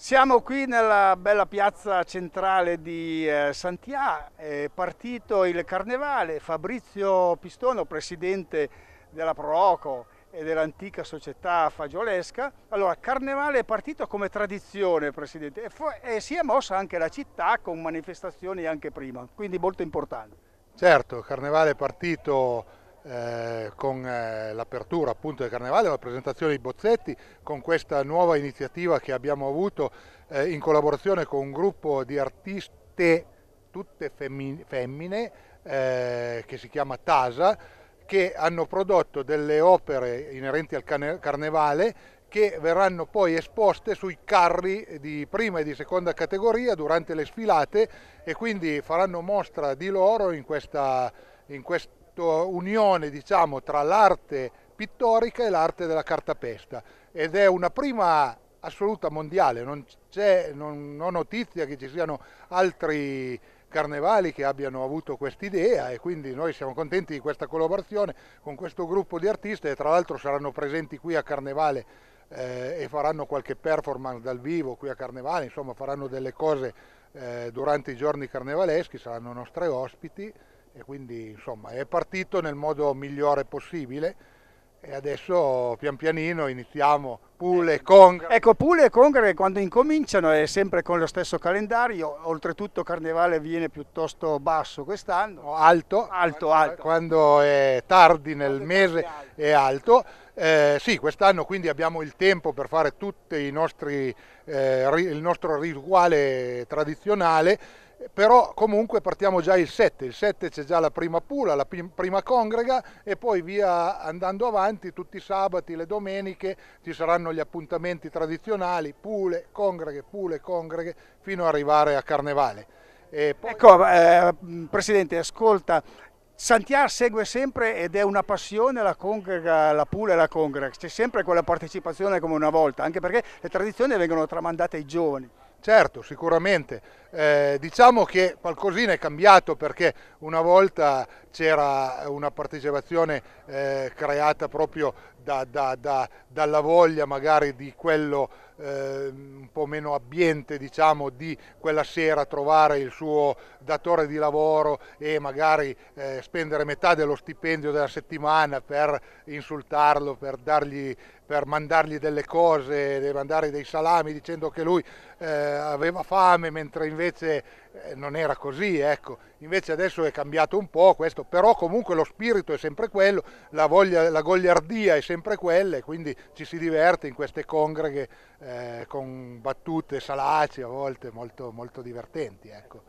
Siamo qui nella bella piazza centrale di eh, Santià, è partito il carnevale, Fabrizio Pistono, presidente della Prooco e dell'antica società fagiolesca. Allora, carnevale è partito come tradizione, presidente, e, e si è mossa anche la città con manifestazioni anche prima, quindi molto importante. Certo, carnevale è partito eh, con eh, l'apertura appunto del Carnevale, la presentazione dei bozzetti, con questa nuova iniziativa che abbiamo avuto eh, in collaborazione con un gruppo di artiste tutte femmine, femmine eh, che si chiama Tasa, che hanno prodotto delle opere inerenti al carnevale che verranno poi esposte sui carri di prima e di seconda categoria durante le sfilate e quindi faranno mostra di loro in questa, in questa unione diciamo, tra l'arte pittorica e l'arte della cartapesta ed è una prima assoluta mondiale, non, non ho notizia che ci siano altri carnevali che abbiano avuto quest'idea e quindi noi siamo contenti di questa collaborazione con questo gruppo di artisti e tra l'altro saranno presenti qui a Carnevale eh, e faranno qualche performance dal vivo qui a Carnevale, insomma faranno delle cose eh, durante i giorni carnevaleschi, saranno nostri ospiti e quindi insomma è partito nel modo migliore possibile e adesso pian pianino iniziamo Pule e Congre. Ecco, Pule e Congre quando incominciano è sempre con lo stesso calendario, oltretutto Carnevale viene piuttosto basso quest'anno. Alto, alto, alto. Quando è tardi nel mese è alto. Eh, sì, quest'anno quindi abbiamo il tempo per fare tutto eh, il nostro rituale tradizionale però comunque partiamo già il 7, il 7 c'è già la prima pula, la prima congrega e poi via andando avanti tutti i sabati, le domeniche ci saranno gli appuntamenti tradizionali, pule, congreghe, pule, congreghe fino ad arrivare a Carnevale. Poi... Ecco, eh, mm, Presidente, ascolta, Santiago segue sempre ed è una passione la congrega, la pula e la congrega, c'è sempre quella partecipazione come una volta, anche perché le tradizioni vengono tramandate ai giovani. Certo, sicuramente. Eh, diciamo che qualcosina è cambiato perché una volta c'era una partecipazione eh, creata proprio da, da, da, dalla voglia magari di quello eh, un po' meno abbiente, diciamo, di quella sera trovare il suo datore di lavoro e magari eh, spendere metà dello stipendio della settimana per insultarlo, per dargli per mandargli delle cose, mandare dei salami dicendo che lui eh, aveva fame, mentre invece eh, non era così, ecco. Invece adesso è cambiato un po' questo, però comunque lo spirito è sempre quello, la, voglia, la gogliardia è sempre quella e quindi ci si diverte in queste congreghe eh, con battute salaci a volte molto, molto divertenti, ecco.